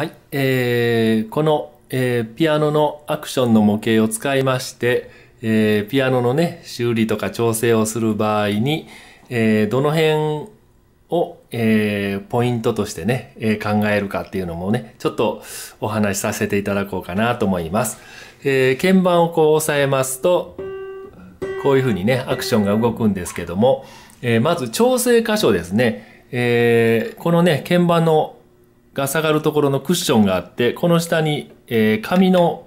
はい、えー、この、えー、ピアノのアクションの模型を使いまして、えー、ピアノのね、修理とか調整をする場合に、えー、どの辺を、えー、ポイントとしてね、えー、考えるかっていうのもね、ちょっとお話しさせていただこうかなと思います。えー、鍵盤をこう押さえますと、こういうふうにね、アクションが動くんですけども、えまず調整箇所ですね。えこのね、鍵盤のが下がるところのクッションがあって、この下に、えー、紙の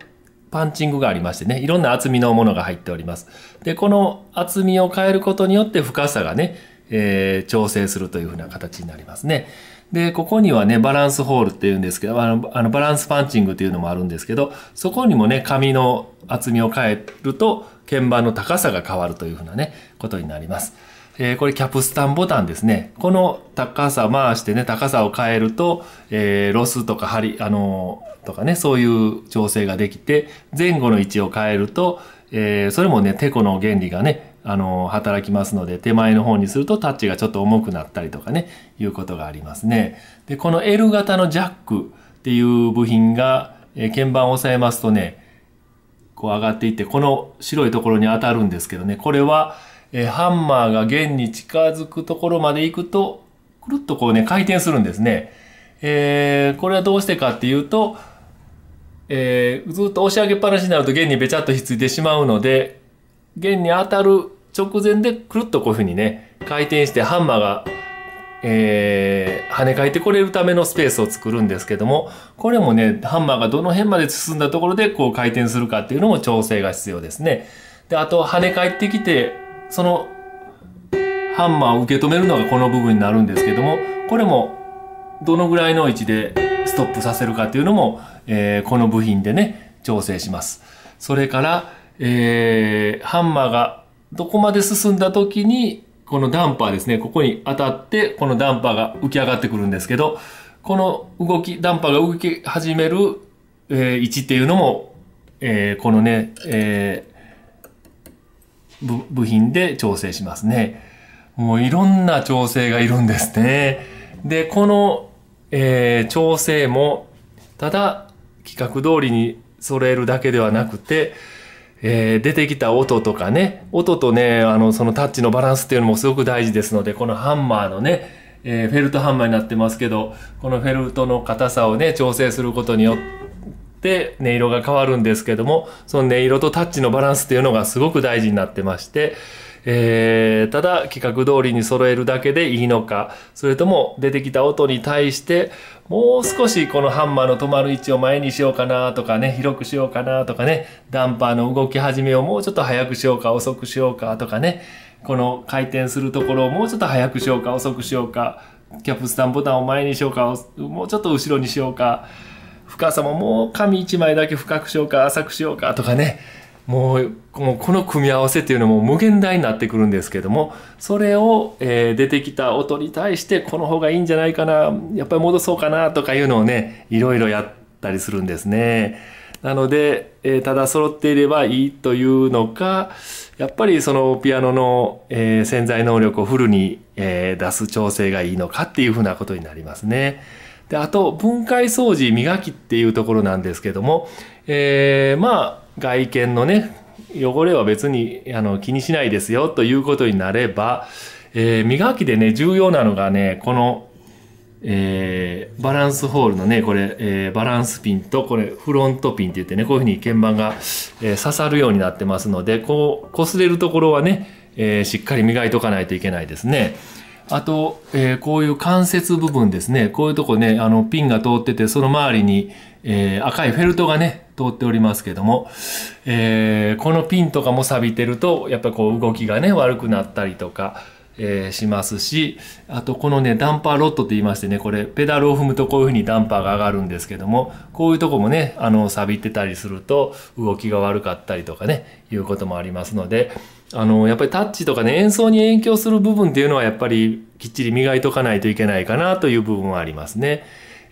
パンチングがありましてね、いろんな厚みのものが入っております。で、この厚みを変えることによって深さがね、えー、調整するというふうな形になりますね。で、ここにはね、バランスホールっていうんですけど、あの、あのバランスパンチングっていうのもあるんですけど、そこにもね、紙の厚みを変えると、鍵盤の高さが変わるというふうなね、ことになります。えー、これキャプスタンボタンですね。この高さ回してね、高さを変えると、えー、ロスとか針、あのー、とかね、そういう調整ができて、前後の位置を変えると、えそれもね、テコの原理がね、あの働きますので、手前の方にするとタッチがちょっと重くなったりとかね、いうことがありますね。で、この L 型のジャックっていう部品が、え鍵盤を押さえますとね、こう上がっていって、この白いところに当たるんですけどね、これは、えー、ハンマーが弦に近づくところまで行くと、くるっとこうね、回転するんですね。えー、これはどうしてかっていうと、えー、ずっと押し上げっぱなしになると弦にべちゃっとひっついてしまうので、弦に当たる直前でくるっとこういうふうにね、回転してハンマーが、えー、跳ね返ってこれるためのスペースを作るんですけども、これもね、ハンマーがどの辺まで進んだところでこう回転するかっていうのも調整が必要ですね。で、あと跳ね返ってきて、そのハンマーを受け止めるのがこの部分になるんですけどもこれもどのぐらいの位置でストップさせるかというのも、えー、この部品でね調整しますそれから、えー、ハンマーがどこまで進んだ時にこのダンパーですねここに当たってこのダンパーが浮き上がってくるんですけどこの動きダンパーが動き始める、えー、位置っていうのも、えー、このね、えー、部品で調整しますね。もういろんな調整がいるんですね。で、この、えー、調整も、ただ企画通りに揃えるだけではなくて、えー、出てきた音とかね、音とね、あの、そのタッチのバランスっていうのもすごく大事ですので、このハンマーのね、えー、フェルトハンマーになってますけど、このフェルトの硬さをね、調整することによっって音色が変わるんですけどもその音色とタッチのバランスっていうのがすごく大事になってまして、えー、ただ企画通りに揃えるだけでいいのかそれとも出てきた音に対してもう少しこのハンマーの止まる位置を前にしようかなとかね広くしようかなとかねダンパーの動き始めをもうちょっと早くしようか遅くしようかとかねこの回転するところをもうちょっと早くしようか遅くしようかキャプスタンボタンを前にしようかもうちょっと後ろにしようか深さももう紙一枚だけ深くしようか浅くしようかとかねもうこの組み合わせっていうのも無限大になってくるんですけどもそれを、えー、出てきた音に対してこの方がいいんじゃないかなやっぱり戻そうかなとかいうのをねいろいろやったりするんですね。なので、えー、ただ揃っていればいいというのかやっぱりそのピアノの、えー、潜在能力をフルに、え出す調整がいいのかっていうふうなことになりますね。であと分解掃除磨きっていうところなんですけども、えー、まあ外見のね汚れは別にあの気にしないですよということになれば、えー、磨きでね重要なのがねこの、えー、バランスホールのねこれ、えー、バランスピンとこれフロントピンって言ってねこういうふうに鍵盤が、え刺さるようになってますのでこう擦れるところはね、えしっかり磨いとかないといけないですね。あと、えー、こういう関節部分ですね。こういうとこね、あの、ピンが通ってて、その周りに、えー、赤いフェルトがね、通っておりますけども、えー、このピンとかも錆びてると、やっぱこう動きがね、悪くなったりとか、えー、しますし、あとこのね、ダンパーロットと言いましてね、これ、ペダルを踏むとこういうふうにダンパーが上がるんですけども、こういうとこもね、あの、錆びてたりすると、動きが悪かったりとかね、いうこともありますので、あのやっぱりタッチとかね演奏に影響する部分っていうのはやっぱりきっちり磨いとかないといけないかなという部分はありますね。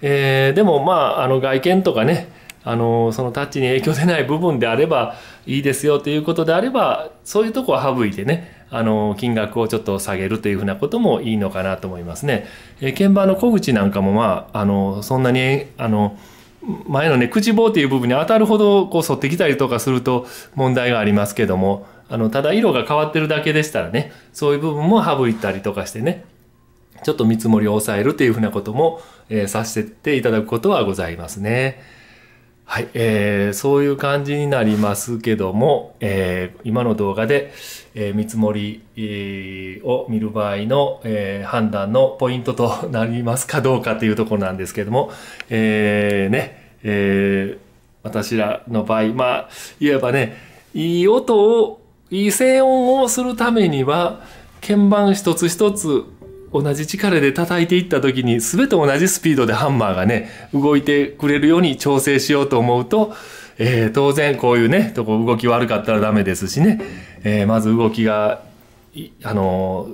えー、でもまああの外見とかねあのそのタッチに影響出ない部分であればいいですよということであればそういうとこは省いてねあの金額をちょっと下げるというふうなこともいいのかなと思いますね。えー、鍵盤の小口なんかもまああのそんなにあの前のね口棒っていう部分に当たるほどこう沿ってきたりとかすると問題がありますけどもあのただ色が変わってるだけでしたらねそういう部分も省いたりとかしてねちょっと見積もりを抑えるというふうなことも、えー、させていただくことはございますね。はい、えー、そういう感じになりますけども、えー、今の動画で、えー、見積もり、えー、を見る場合の、えー、判断のポイントとなりますかどうかというところなんですけども、えー、ね、えー、私らの場合、まあ、言えばね、いい音を、いい声音をするためには、鍵盤一つ一つ同じ力で叩いていった時に全て同じスピードでハンマーがね動いてくれるように調整しようと思うと、えー、当然こういうねとこ動き悪かったらダメですしね、えー、まず動きがあの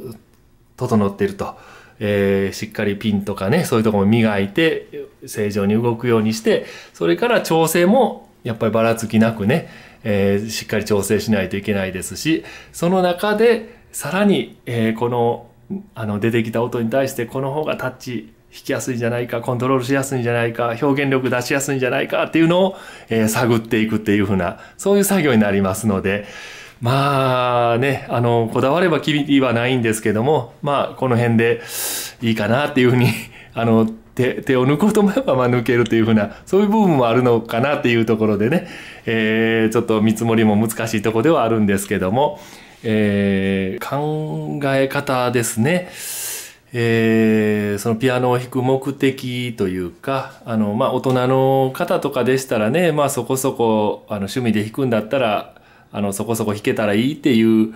整っていると、えー、しっかりピンとかねそういうとこも磨いて正常に動くようにしてそれから調整もやっぱりばらつきなくね、えしっかり調整しないといけないですしその中でさらに、えこのあの出てきた音に対してこの方がタッチ弾きやすいんじゃないかコントロールしやすいんじゃないか表現力出しやすいんじゃないかっていうのを、えー、探っていくっていうふうなそういう作業になりますのでまあねあのこだわればきりはないんですけどもまあこの辺でいいかなっていうふうに あの手手を抜こうと思えばまあ抜けるというふうなそういう部分もあるのかなっていうところでね、えー、ちょっと見積もりも難しいとこではあるんですけども。えー、考え方ですね。えー、そのピアノを弾く目的というかあの、まあ、大人の方とかでしたらね、まあ、そこそこあの趣味で弾くんだったらあのそこそこ弾けたらいいっていう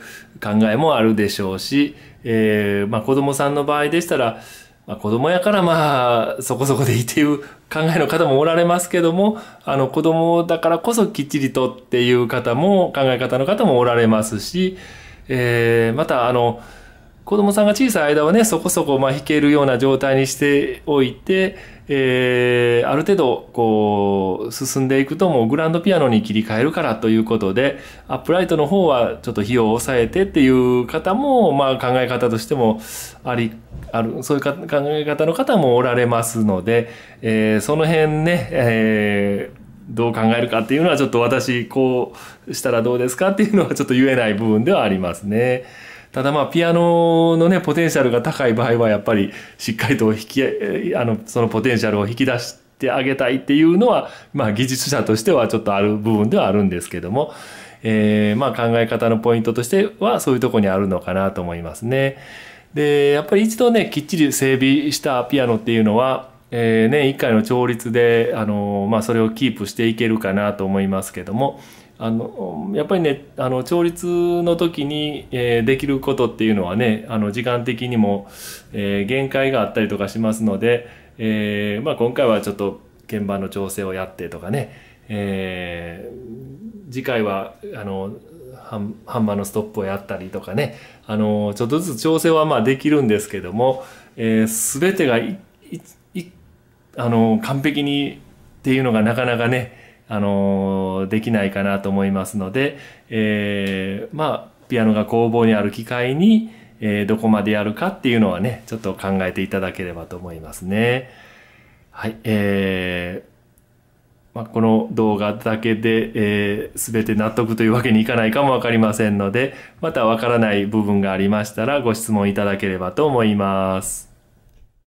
考えもあるでしょうし、えーまあ、子供さんの場合でしたらまあ、子供やからまあそこそこでいいっていう考えの方もおられますけどもあの子供だからこそきっちりとっていう方も考え方の方もおられますし、えー、またあの子供さんが小さい間はねそこそこまあ弾けるような状態にしておいて、えー、ある程度こう進んでいくともうグランドピアノに切り替えるからということでアップライトの方はちょっと費用を抑えてっていう方も、まあ、考え方としてもありあるそういう考え方の方もおられますので、えー、その辺ね、えーどう考えるかっていうのはちょっと私こうしたらどうですかっていうのはちょっと言えない部分ではありますね。ただまあピアノのねポテンシャルが高い場合はやっぱりしっかりと引きあのそのポテンシャルを引き出してあげたいっていうのは、まあ、技術者としてはちょっとある部分ではあるんですけども、えー、まあ考え方のポイントとしてはそういうとこにあるのかなと思いますね。でやっぱり一度ねきっちり整備したピアノっていうのは、えー、ね、1回の調律で、あのまあ、それをキープしていけるかなと思いますけども。あのやっぱりねあの調律の時に、えー、できることっていうのはねあの時間的にも、えー、限界があったりとかしますので、えーまあ、今回はちょっと鍵盤の調整をやってとかね、えー、次回はあのハンハンマーのストップをやったりとかねあのちょっとずつ調整はまあできるんですけども、えー、全てがいいいあの完璧にっていうのがなかなかねあのできないかなと思いますので、えー、まあ、ピアノが工房にある機会に、えー、どこまでやるかっていうのはね、ちょっと考えていただければと思いますね。はい、えー、まあ、この動画だけで、えー、全て納得というわけにいかないかも分かりませんので、また分からない部分がありましたらご質問いただければと思います。